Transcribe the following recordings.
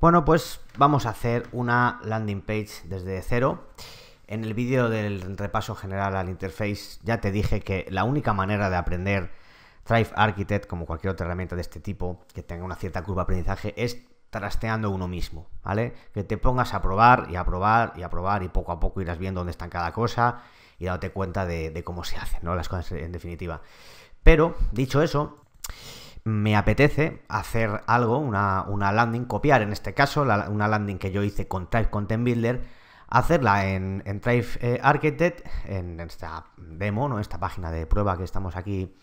Bueno, pues vamos a hacer una landing page desde cero. En el vídeo del repaso general al interface ya te dije que la única manera de aprender Thrive Architect, como cualquier otra herramienta de este tipo que tenga una cierta curva de aprendizaje, es trasteando uno mismo, ¿vale? Que te pongas a probar y a probar y a probar y poco a poco irás viendo dónde está cada cosa y dándote cuenta de, de cómo se hacen, ¿no? Las cosas en definitiva. Pero, dicho eso, me apetece hacer algo, una, landing, copiar en este caso, una landing que yo hice con Drive Content Builder, hacerla en, en Drive eh, Architect, en esta demo, ¿no? esta página de prueba que estamos aquí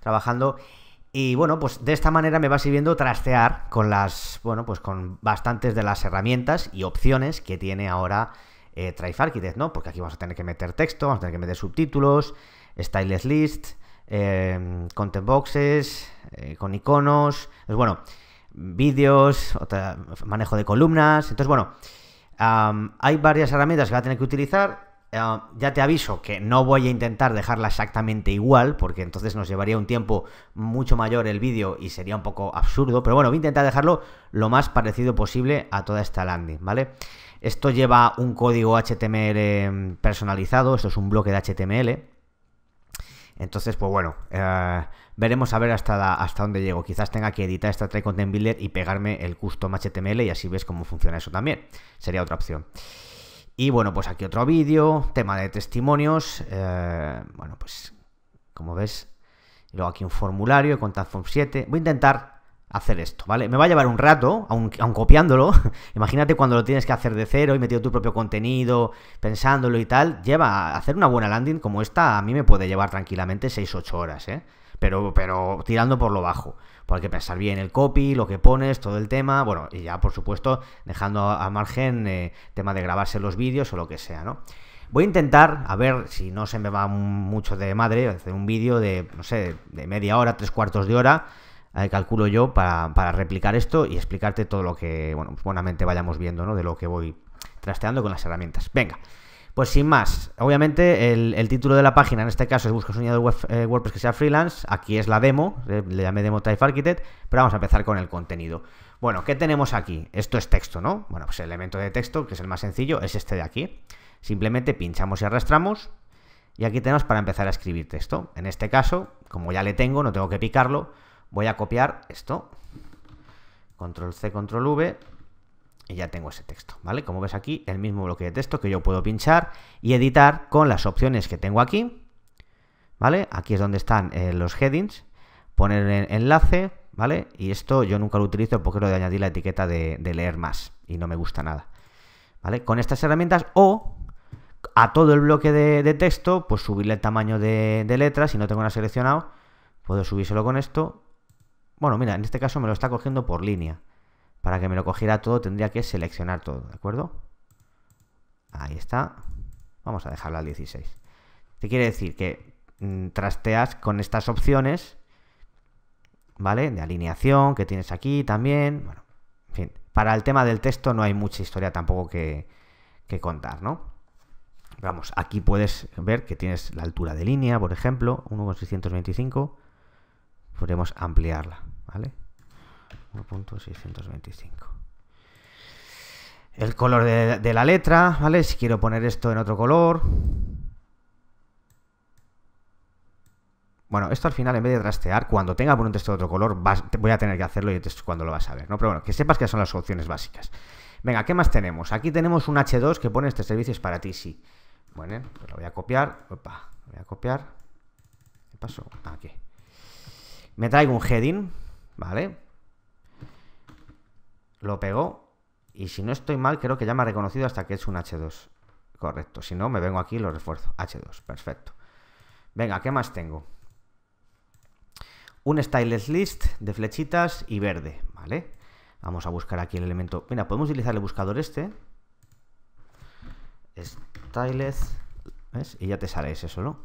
trabajando. Y bueno, pues de esta manera me va sirviendo trastear con las, bueno, pues con bastantes de las herramientas y opciones que tiene ahora eh, Drive Architect, ¿no? Porque aquí vamos a tener que meter texto, vamos a tener que meter subtítulos, styles list, eh, content boxes, eh, con iconos, pues bueno, vídeos, manejo de columnas. Entonces, bueno, hay varias herramientas que va a tener que utilizar. ya te aviso que no voy a intentar dejarla exactamente igual, porque entonces nos llevaría un tiempo mucho mayor el vídeo y sería un poco absurdo, pero bueno, voy a intentar dejarlo lo más parecido posible a toda esta landing, ¿vale? Esto lleva un código HTML personalizado, esto es un bloque de HTML, entonces, pues bueno, eh, veremos a ver hasta, hasta dónde llego. Quizás tenga que editar esta tray content builder y pegarme el custom HTML y así ves cómo funciona eso también. Sería otra opción. Y bueno, pues aquí otro vídeo, tema de testimonios. Eh, bueno, pues como ves, luego aquí un formulario con Form 7. Voy a intentar hacer esto, ¿vale? Me va a llevar un rato, aun, copiándolo. Imagínate cuando lo tienes que hacer de cero y metido tu propio contenido, pensándolo y tal. Lleva hacer una buena landing como esta, a mí me puede llevar tranquilamente 6-8 horas, ¿eh? Pero, pero tirando por lo bajo. Porque hay que pensar bien el copy, lo que pones, todo el tema. Bueno, y ya, por supuesto, dejando a, margen eh, tema de grabarse los vídeos o lo que sea, ¿no? Voy a intentar, a ver si no se me va mucho de madre, hacer un vídeo de, no sé, de media hora, tres cuartos de hora, eh, calculo yo, para, replicar esto y explicarte todo lo que, bueno, pues buenamente vayamos viendo, ¿no? De lo que voy trasteando con las herramientas. Venga. Pues sin más, obviamente el, título de la página en este caso es buscas un de eh, WordPress que sea freelance, aquí es la demo, eh, le llamé demo Type Architect, pero vamos a empezar con el contenido. Bueno, ¿qué tenemos aquí? Esto es texto, ¿no? Bueno, pues el elemento de texto, que es el más sencillo, es este de aquí. Simplemente pinchamos y arrastramos y aquí tenemos para empezar a escribir texto. En este caso, como ya le tengo, no tengo que picarlo, Voy a copiar esto. Control C, Control V. Y ya tengo ese texto, ¿vale? Como ves aquí, el mismo bloque de texto que yo puedo pinchar y editar con las opciones que tengo aquí. ¿Vale? Aquí es donde están eh, los headings. Poner enlace, ¿vale? Y esto yo nunca lo utilizo porque lo de añadir la etiqueta de, leer más y no me gusta nada. ¿Vale? Con estas herramientas o a todo el bloque de, texto, pues subirle el tamaño de, letra, si no tengo una seleccionado, puedo subírselo con esto bueno, mira, en este caso me lo está cogiendo por línea. Para que me lo cogiera todo tendría que seleccionar todo, ¿de acuerdo? Ahí está. Vamos a dejarla al 16. ¿Qué quiere decir que mm, trasteas con estas opciones, ¿vale? De alineación que tienes aquí también. Bueno, en fin, para el tema del texto no hay mucha historia tampoco que, que contar, ¿no? Vamos, aquí puedes ver que tienes la altura de línea, por ejemplo, 1,625. Podemos ampliarla. ¿vale? 1.625. El color de, la letra, ¿vale? Si quiero poner esto en otro color, Bueno, esto al final, en vez de trastear, cuando tenga por un texto de otro color, voy a tener que hacerlo y cuando lo vas a ver, ¿no? Pero bueno, que sepas que son las opciones básicas. Venga, ¿qué más tenemos? Aquí tenemos un H2 que pone este servicio para ti, sí. Bueno, pues lo voy a copiar. voy a copiar. ¿Qué pasó? Aquí. Me traigo un heading, ¿Vale? Lo pegó. Y si no estoy mal, creo que ya me ha reconocido hasta que es un H2. Correcto. Si no, me vengo aquí y lo refuerzo. H2. Perfecto. Venga, ¿qué más tengo? Un styles list de flechitas y verde. ¿Vale? Vamos a buscar aquí el elemento. Mira, podemos utilizar el buscador este. styles ¿Ves? Y ya te sale ese solo.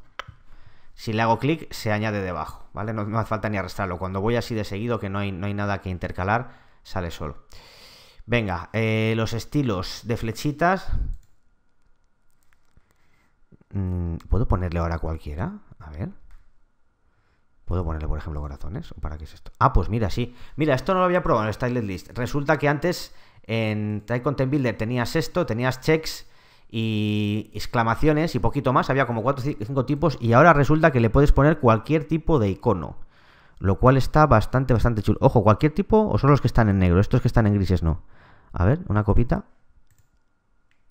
Si le hago clic, se añade debajo, ¿vale? No, me hace falta ni arrastrarlo. Cuando voy así de seguido, que no hay, no hay nada que intercalar, sale solo. Venga, eh, los estilos de flechitas. Mm, ¿Puedo ponerle ahora cualquiera? A ver. Puedo ponerle, por ejemplo, corazones. ¿O para qué es esto? Ah, pues mira, sí. Mira, esto no lo había probado en el Styled List. Resulta que antes en Type Content Builder tenías esto, tenías checks y exclamaciones y poquito más, había como 4 o 5 tipos y ahora resulta que le puedes poner cualquier tipo de icono, lo cual está bastante, bastante chulo. Ojo, cualquier tipo o son los que están en negro, estos que están en grises no. A ver, una copita.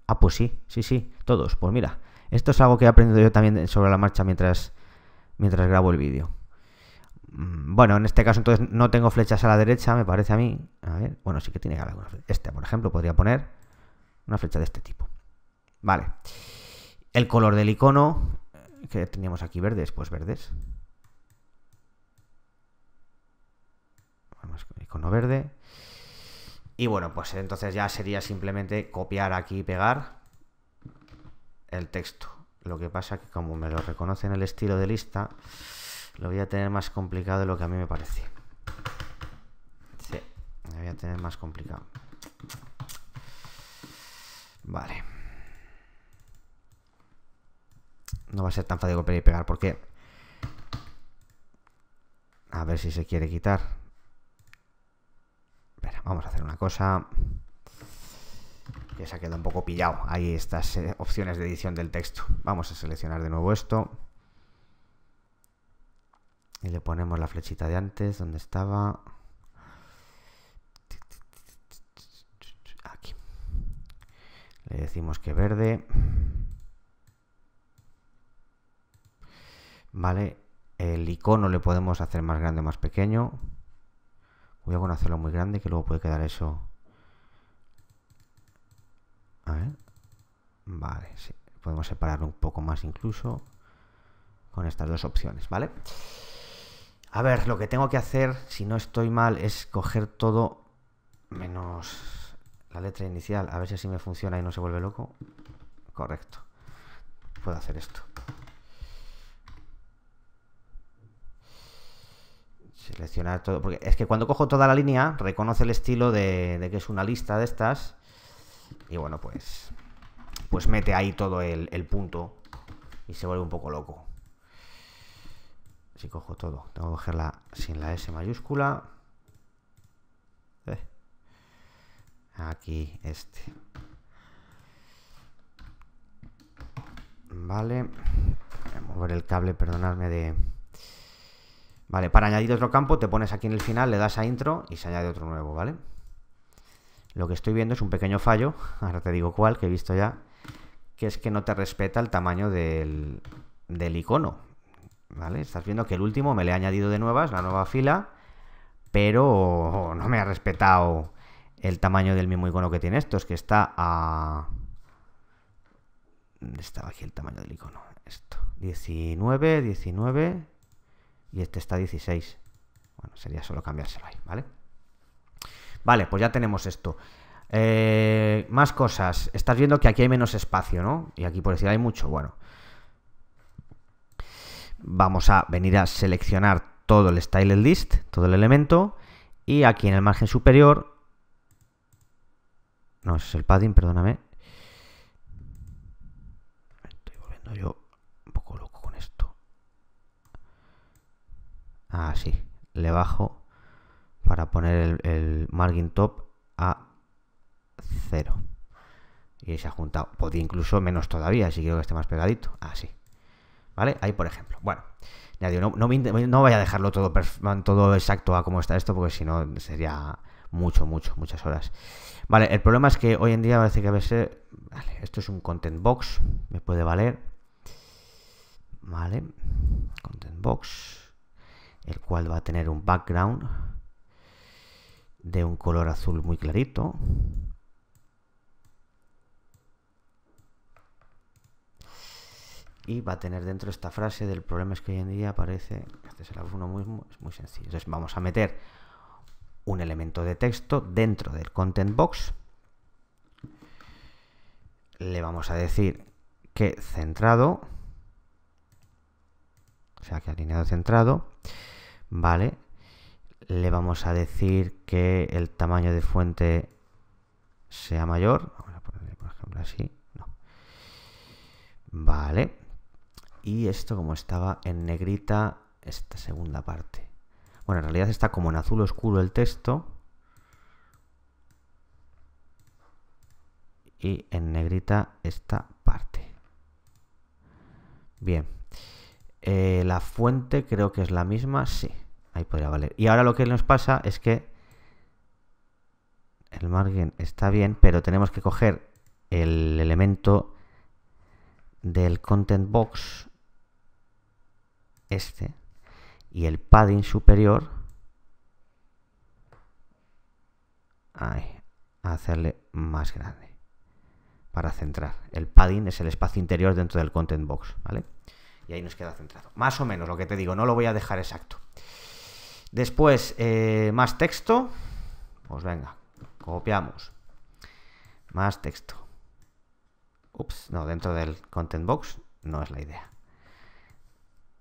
Ah, pues sí, sí, sí, todos. Pues mira, esto es algo que he aprendido yo también sobre la marcha mientras, mientras grabo el vídeo. Mm, bueno, en este caso entonces no tengo flechas a la derecha, me parece a mí. A ver, bueno, sí que tiene alguna Este, por ejemplo, podría poner una flecha de este tipo. Vale. El color del icono, eh, que teníamos aquí verdes, pues verdes. Vamos con icono verde. Y bueno, pues entonces ya sería simplemente copiar aquí y pegar el texto. Lo que pasa que como me lo reconoce en el estilo de lista, lo voy a tener más complicado de lo que a mí me parece. Sí, lo voy a tener más complicado. Vale. no va a ser tan fácil copiar y pegar porque... A ver si se quiere quitar. vamos a hacer una cosa. Que se ha quedado un poco pillado. Ahí estas opciones de edición del texto. Vamos a seleccionar de nuevo esto. Y le ponemos la flechita de antes, donde estaba. Aquí. Le decimos que verde. ¿vale? El icono le podemos hacer más grande o más pequeño. voy a hacerlo muy grande, que luego puede quedar eso. A ver. Vale, sí. Podemos separarlo un poco más incluso con estas dos opciones, ¿vale? A ver, lo que tengo que hacer, si no estoy mal, es coger todo menos la letra inicial. A ver si así me funciona y no se vuelve loco. Correcto. Puedo hacer esto. seleccionar todo. Porque es que cuando cojo toda la línea, reconoce el estilo de, que es una lista de estas. Y bueno, pues. Pues mete ahí todo el, punto. Y se vuelve un poco loco. Si cojo todo, tengo que cogerla sin la S mayúscula. Eh. Aquí, este. Vale. Voy a mover el cable, perdonadme de. Vale, para añadir otro campo te pones aquí en el final, le das a intro y se añade otro nuevo, ¿vale? Lo que estoy viendo es un pequeño fallo, ahora te digo cuál, que he visto ya, que es que no te respeta el tamaño del, del icono, ¿vale? Estás viendo que el último me le he añadido de nuevas, la nueva fila, pero no me ha respetado el tamaño del mismo icono que tiene esto, es que está a... ¿Dónde estaba aquí el tamaño del icono? Esto, 19, 19 y este está 16. Bueno, sería solo cambiárselo ahí, ¿vale? Vale, pues ya tenemos esto. Eh, más cosas. Estás viendo que aquí hay menos espacio, ¿no? Y aquí por decir hay mucho. Bueno. Vamos a venir a seleccionar todo el style list, todo el elemento. Y aquí en el margen superior. No, es el padding, perdóname. estoy volviendo yo Así. Ah, Le bajo para poner el, margin top a cero Y se ha juntado. Podría incluso menos todavía si quiero que esté más pegadito. Así. Ah, ¿Vale? Ahí, por ejemplo. Bueno, no, voy a dejarlo todo, todo exacto a cómo está esto, porque si no sería mucho, mucho, muchas horas. Vale, el problema es que hoy en día parece que a veces. Vale, esto es un content box, me puede valer. Vale, content box el cual va a tener un background de un color azul muy clarito. Y va a tener dentro esta frase del problema es que hoy en día aparece, este es el mismo, es muy sencillo. Entonces vamos a meter un elemento de texto dentro del content box. Le vamos a decir que centrado, o sea que alineado centrado, Vale. Le vamos a decir que el tamaño de fuente sea mayor. por ejemplo, así. No. Vale. Y esto como estaba en negrita, esta segunda parte. Bueno, en realidad está como en azul oscuro el texto. Y en negrita esta parte. Bien. Eh, la fuente creo que es la misma, sí. Ahí podría valer. Y ahora lo que nos pasa es que el margen está bien, pero tenemos que coger el elemento del content box, este, y el padding superior, a hacerle más grande para centrar. El padding es el espacio interior dentro del content box, ¿vale? y ahí nos queda centrado. Más o menos lo que te digo, no lo voy a dejar exacto. Después, eh, más texto. Pues venga, copiamos. Más texto. Ups, no, dentro del content box no es la idea.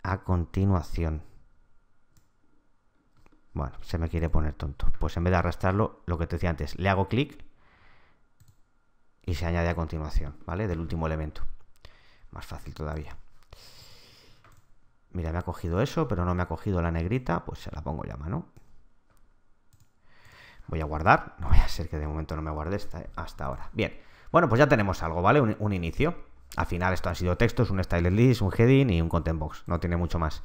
A continuación. Bueno, se me quiere poner tonto. Pues en vez de arrastrarlo, lo que te decía antes, le hago clic y se añade a continuación, ¿vale? Del último elemento. Más fácil todavía. Mira, me ha cogido eso, pero no me ha cogido la negrita, pues se la pongo ya mano. Voy a guardar, no voy a ser que de momento no me guarde esta, eh, hasta ahora. Bien, bueno, pues ya tenemos algo, ¿vale? Un, inicio. Al final esto han sido textos, un style list, un heading y un content box, no tiene mucho más.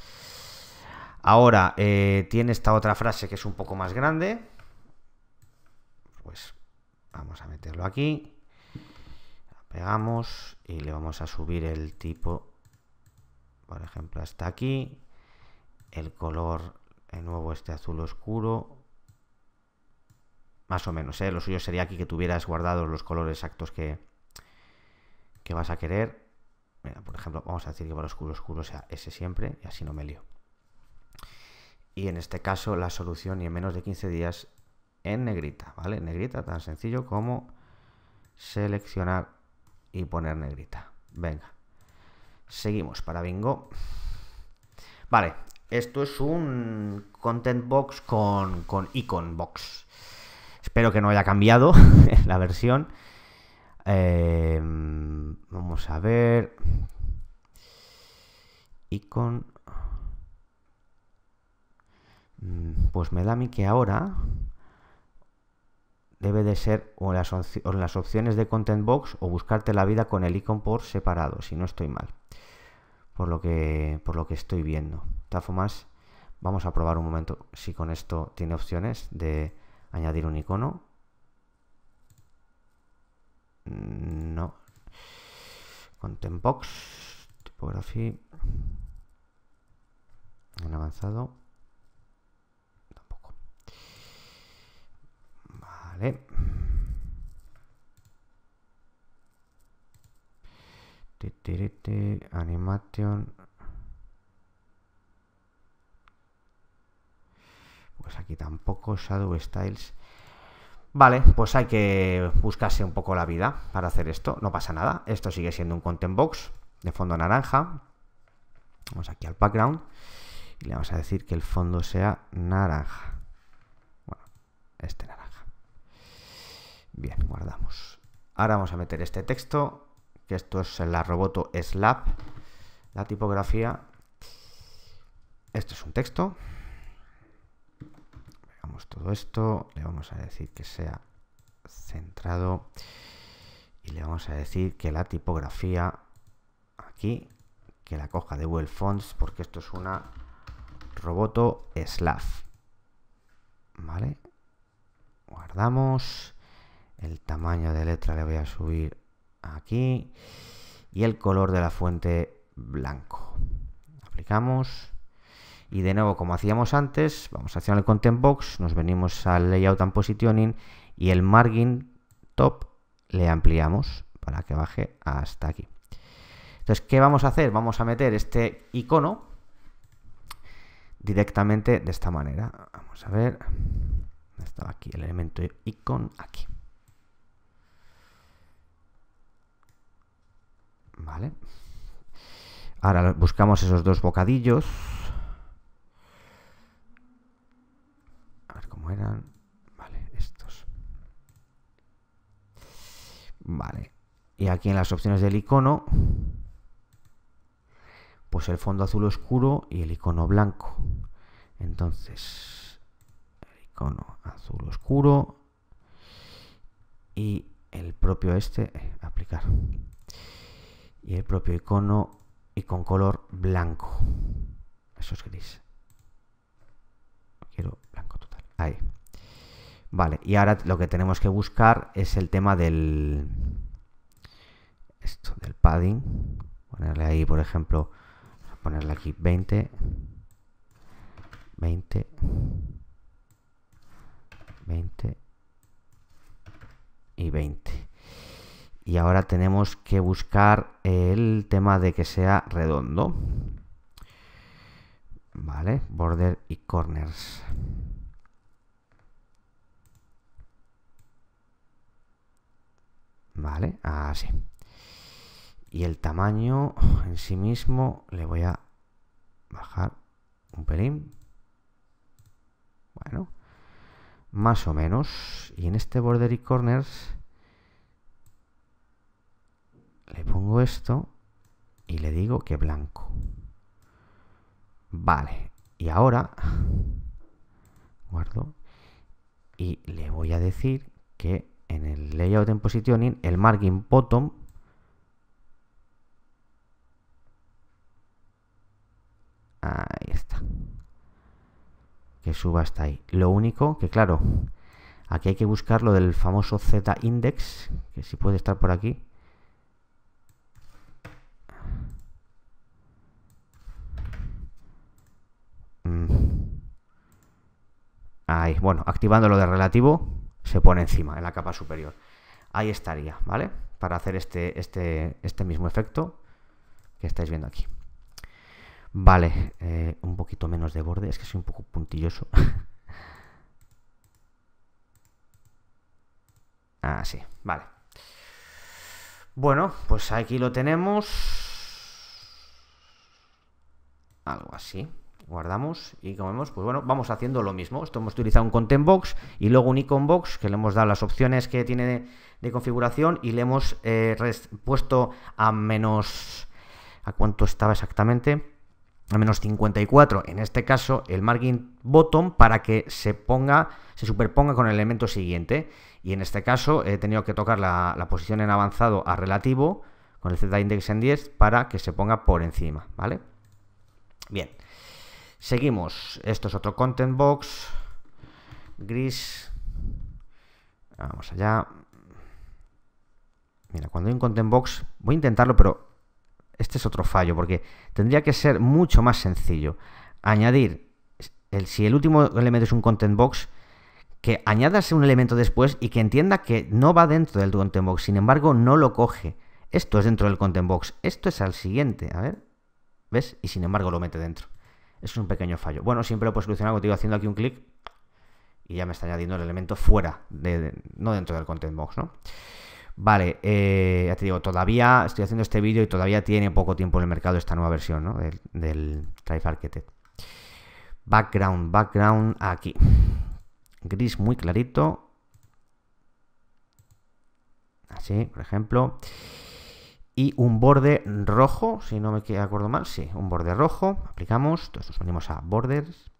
Ahora, eh, tiene esta otra frase que es un poco más grande. Pues vamos a meterlo aquí. pegamos y le vamos a subir el tipo por ejemplo hasta aquí el color de nuevo este azul oscuro más o menos ¿eh? lo suyo sería aquí que tuvieras guardados los colores exactos que que vas a querer por ejemplo vamos a decir que para oscuro oscuro sea ese siempre y así no me lío y en este caso la solución y en menos de 15 días en negrita, ¿vale? Negrita tan sencillo como seleccionar y poner negrita. Venga. Seguimos para bingo. Vale, esto es un content box con, con icon box. Espero que no haya cambiado la versión. Em, vamos a ver. Icon. Mm, pues me da a mí que ahora debe de ser las, en las opciones de Content Box o buscarte la vida con el icon por separado, si no estoy mal por lo que, por lo que estoy viendo. De vamos a probar un momento si con esto tiene opciones de añadir un icono. Mm, no. Content box, tipografía, en avanzado. Tampoco. Vale. Animation. Pues aquí tampoco, Shadow Styles. Vale, pues hay que buscarse un poco la vida para hacer esto. No pasa nada. Esto sigue siendo un content box de fondo naranja. Vamos aquí al background y le vamos a decir que el fondo sea naranja. Bueno, este naranja. Bien, guardamos. Ahora vamos a meter este texto esto es la Roboto Slab, la tipografía. Esto es un texto. Pegamos todo esto, le vamos a decir que sea centrado y le vamos a decir que la tipografía aquí, que la coja de Google Fonts, porque esto es una Roboto Slav. ¿Vale? Guardamos. El tamaño de letra le voy a subir aquí y el color de la fuente blanco. Aplicamos y de nuevo como hacíamos antes, vamos a hacer el content box, nos venimos al layout and positioning y el margin top le ampliamos para que baje hasta aquí. Entonces, ¿qué vamos a hacer? Vamos a meter este icono directamente de esta manera. Vamos a ver. Estaba aquí el elemento icon aquí. Vale. Ahora buscamos esos dos bocadillos. A ver cómo eran. Vale, estos. Vale. Y aquí en las opciones del icono, pues el fondo azul oscuro y el icono blanco. Entonces, el icono azul oscuro y el propio este, eh, aplicar y el propio icono y con color blanco. Eso es gris. Quiero blanco total. Ahí. Vale, y ahora lo que tenemos que buscar es el tema del... Esto del padding. Ponerle ahí, por ejemplo, ponerle aquí 20. 20. 20. Y 20 y ahora tenemos que buscar el tema de que sea redondo. Vale, border y corners. Vale, así. Y el tamaño en sí mismo le voy a bajar un pelín. Bueno, más o menos. Y en este border y corners le pongo esto y le digo que blanco. Vale, y ahora guardo y le voy a decir que en el layout en positioning el margin bottom ahí está que suba hasta ahí lo único que claro aquí hay que buscar lo del famoso z index que si puede estar por aquí Ahí, bueno, activando lo de relativo, se pone encima, en la capa superior. Ahí estaría, ¿vale? Para hacer este, este, este mismo efecto que estáis viendo aquí. Vale, eh, un poquito menos de borde, es que soy un poco puntilloso. Así, ah, vale. Bueno, pues aquí lo tenemos. Algo así guardamos y como vemos, pues bueno, vamos haciendo lo mismo. Esto hemos utilizado un content box y luego un icon box que le hemos dado las opciones que tiene de, configuración y le hemos eh, puesto a menos, ¿a cuánto estaba exactamente? A menos 54, en este caso el margin bottom para que se ponga, se superponga con el elemento siguiente. Y en este caso he tenido que tocar la, la posición en avanzado a relativo con el Z index en 10 para que se ponga por encima, ¿vale? Bien. Seguimos. Esto es otro content box. Gris. Vamos allá. Mira, cuando hay un content box, voy a intentarlo, pero este es otro fallo, porque tendría que ser mucho más sencillo. Añadir, el, si el último elemento es un content box, que añadas un elemento después y que entienda que no va dentro del content box, sin embargo, no lo coge. Esto es dentro del content box, esto es al siguiente, a ver, ¿ves? Y sin embargo lo mete dentro es un pequeño fallo. Bueno, siempre lo puedo solucionar digo haciendo aquí un clic y ya me está añadiendo el elemento fuera, de, no dentro del content box, ¿no? Vale, eh, ya te digo, todavía estoy haciendo este vídeo y todavía tiene poco tiempo en el mercado esta nueva versión del, del Drive Architect. Background, background aquí. Gris muy clarito. Así, por ejemplo y un borde rojo, si no me acuerdo mal, sí, un borde rojo, aplicamos, entonces nos venimos a borders,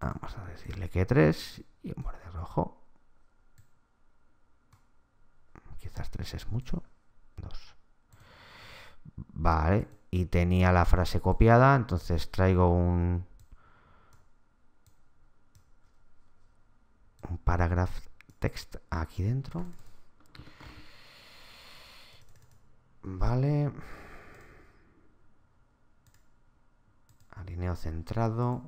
vamos a decirle que 3 y un borde rojo, quizás 3 es mucho, 2, vale, y tenía la frase copiada, entonces traigo un, un paragraph text aquí dentro, Vale. Alineo centrado.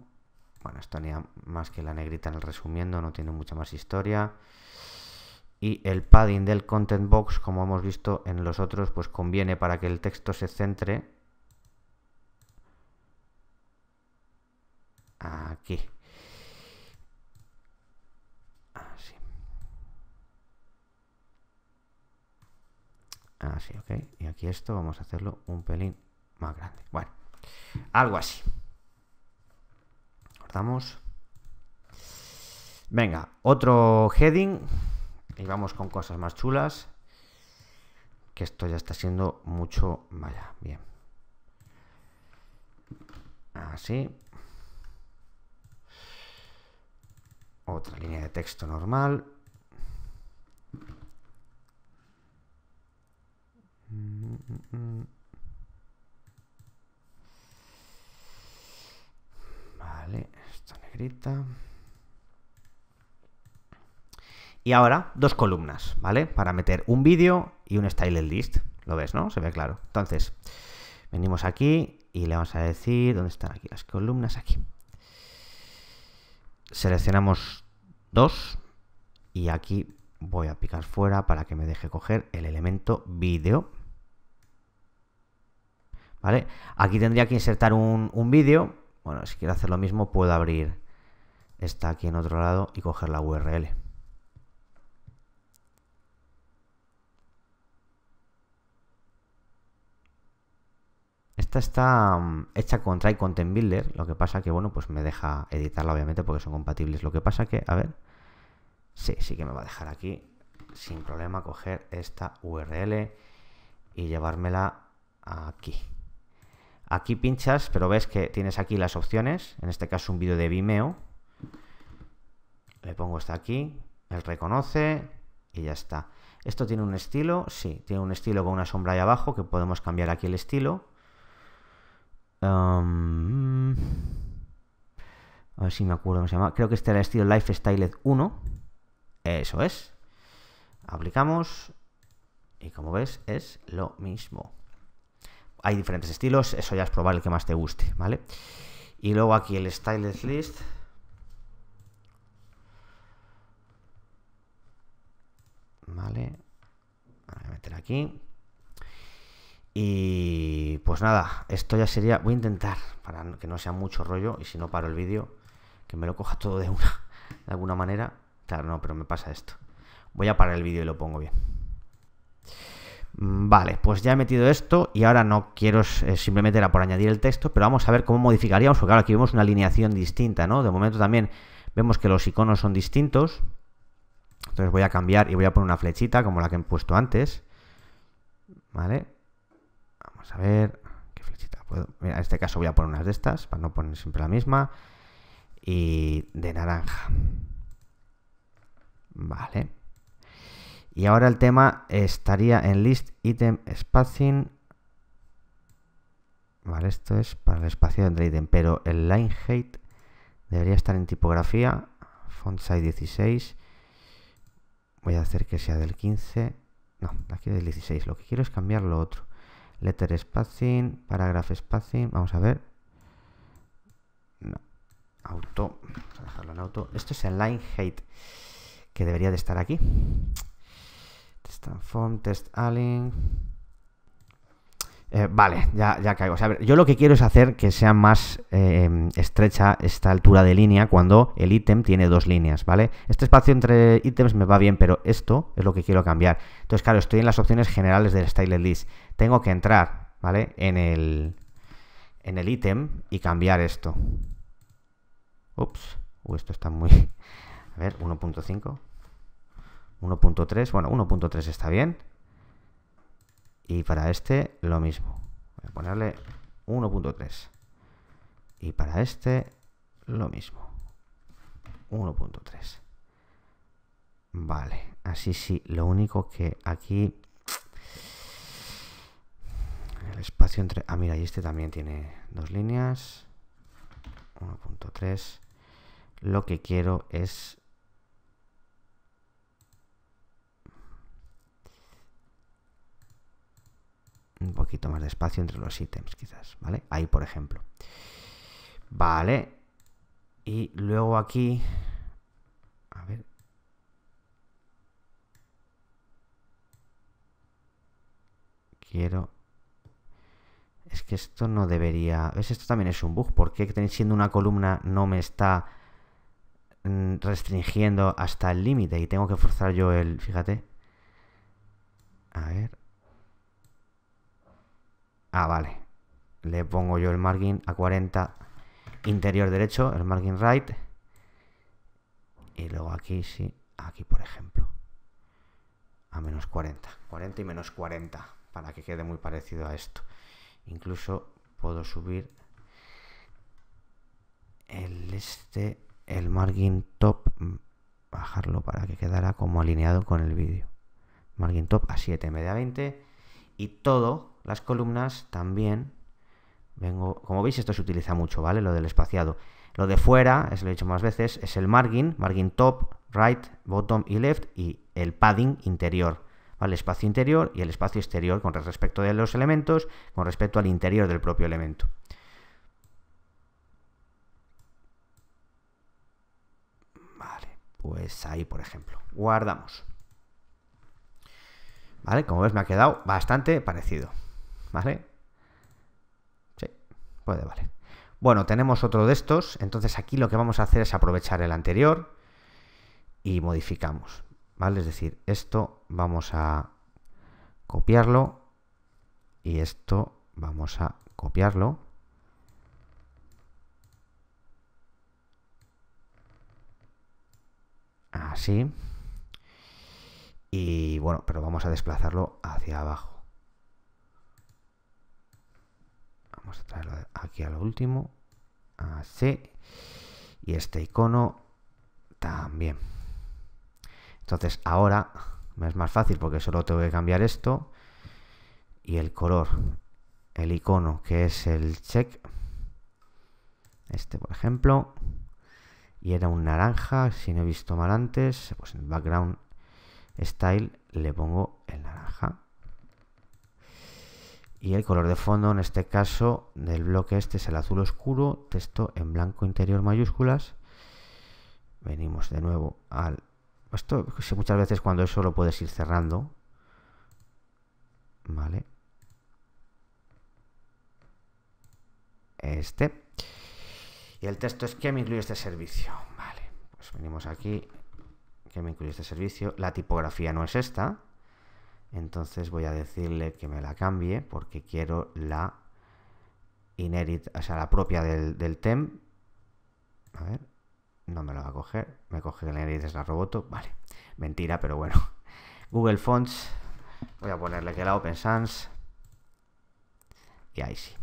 Bueno, esto ni más que la negrita en el resumiendo, no tiene mucha más historia. Y el padding del content box, como hemos visto en los otros, pues conviene para que el texto se centre aquí. Así, ah, ok. Y aquí esto vamos a hacerlo un pelín más grande. Bueno, algo así. Cortamos. Venga, otro heading. Y vamos con cosas más chulas. Que esto ya está siendo mucho... Vaya, bien. Así. Otra línea de texto normal. Vale, esta negrita. Y ahora dos columnas, ¿vale? Para meter un vídeo y un style list. Lo ves, ¿no? Se ve claro. Entonces, venimos aquí y le vamos a decir dónde están aquí las columnas. Aquí. Seleccionamos dos y aquí voy a picar fuera para que me deje coger el elemento vídeo. Aquí tendría que insertar un, un vídeo. Bueno, si quiero hacer lo mismo, puedo abrir esta aquí en otro lado y coger la URL. Esta está mm, hecha con Try Content Builder, lo que pasa que, bueno, pues me deja editarla, obviamente, porque son compatibles. Lo que pasa que, a ver, sí, sí que me va a dejar aquí, sin problema, coger esta URL y llevármela aquí. Aquí pinchas, pero ves que tienes aquí las opciones, en este caso un vídeo de Vimeo. Le pongo hasta este aquí, él reconoce y ya está. ¿Esto tiene un estilo? Sí, tiene un estilo con una sombra ahí abajo que podemos cambiar aquí el estilo. a si me acuerdo cómo se llama. Creo que este era el estilo Lifestyle 1. Eso es. Aplicamos. Y como ves, es lo mismo hay diferentes estilos, eso ya es probable el que más te guste, ¿vale? Y luego aquí el styles List. Vale. Voy a meter aquí. Y pues nada, esto ya sería. Voy a intentar, para que no sea mucho rollo, y si no paro el vídeo, que me lo coja todo de una, de alguna manera. Claro, no, pero me pasa esto. Voy a parar el vídeo y lo pongo bien. Mm, vale, pues ya he metido esto y ahora no quiero, eh, simplemente era por añadir el texto, pero vamos a ver cómo modificaríamos, porque claro, aquí vemos una alineación distinta, ¿no? De momento también vemos que los iconos son distintos. Entonces voy a cambiar y voy a poner una flechita como la que he puesto antes. ¿Vale? Vamos a ver, ¿qué flechita puedo? Mira, en este caso voy a poner unas de estas, para no poner siempre la misma. Y de naranja. Vale. Y ahora el tema estaría en list item spacing. Vale, esto es para el espacio entre ítem, pero el line height debería estar en tipografía, font size 16. Voy a hacer que sea del 15. No, aquí del 16. Lo que quiero es cambiar lo otro. Letter spacing, paragraph spacing. Vamos a ver. No. Auto. Vamos a dejarlo en auto. Esto es el line height que debería de estar aquí. Test test alien. Eh, vale, ya, caigo. yo lo que quiero es hacer que sea más em, estrecha esta altura de línea cuando el ítem tiene dos líneas, ¿vale? Este espacio entre ítems me va bien, pero esto es lo que quiero cambiar. Entonces, claro, estoy en las opciones generales del Style List. Tengo que entrar, ¿vale? En el, en el ítem y cambiar esto. Ups, esto está muy... A ver, 1.5. 1.3, bueno, 1.3 está bien. Y para este, lo mismo. Voy a ponerle 1.3. Y para este, lo mismo. 1.3. Vale, así sí. Lo único que aquí... El espacio entre... Ah, mira, y este también tiene dos líneas. 1.3. Lo que quiero es un poquito más de espacio entre los ítems, quizás, ¿vale? Ahí, por ejemplo. Vale. Y luego aquí... A ver. Quiero... Es que esto no debería... ¿Ves? Esto también es un bug. ¿Por qué siendo una columna no me está mm, restringiendo hasta el límite? Y tengo que forzar yo el... Fíjate. A ver. Ah, vale. Le pongo yo el margin a 40 interior derecho, el margin right. Y luego aquí sí, aquí por ejemplo. A menos 40. 40 y menos 40 para que quede muy parecido a esto. Incluso puedo subir el este, el margin top, bajarlo para que quedara como alineado con el vídeo. Margin top a 7 media 20 y todo las columnas también vengo, como veis esto se utiliza mucho, ¿vale? Lo del espaciado. Lo de fuera, es lo he dicho más veces, es el margin, margin top, right, bottom y left y el padding interior, ¿vale? El espacio interior y el espacio exterior con respecto de los elementos, con respecto al interior del propio elemento. Vale, pues ahí por ejemplo. Guardamos. ¿Vale? Como ves me ha quedado bastante parecido. ¿vale? Sí, puede vale Bueno, tenemos otro de estos, entonces aquí lo que vamos a hacer es aprovechar el anterior y modificamos, ¿vale? Es decir, esto vamos a copiarlo y esto vamos a copiarlo. Así. Y bueno, pero vamos a desplazarlo hacia abajo. Vamos a traerlo aquí a lo último. Así. Y este icono también. Entonces ahora es más fácil porque solo tengo que cambiar esto. Y el color. El icono que es el check. Este por ejemplo. Y era un naranja, si no he visto mal antes. Pues en background style le pongo el naranja y el color de fondo en este caso del bloque este es el azul oscuro, texto en blanco interior mayúsculas. Venimos de nuevo al... Esto muchas veces cuando eso lo puedes ir cerrando. Vale. Este. Y el texto es que me incluye este servicio. Vale, pues venimos aquí. que me incluye este servicio? La tipografía no es esta entonces voy a decirle que me la cambie porque quiero la inherit, o sea, la propia del, del temp. A ver, no me lo va a coger. Me coge la inherit es la roboto. Vale, mentira, pero bueno. Google Fonts. Voy a ponerle que la Open Sans. Y ahí sí.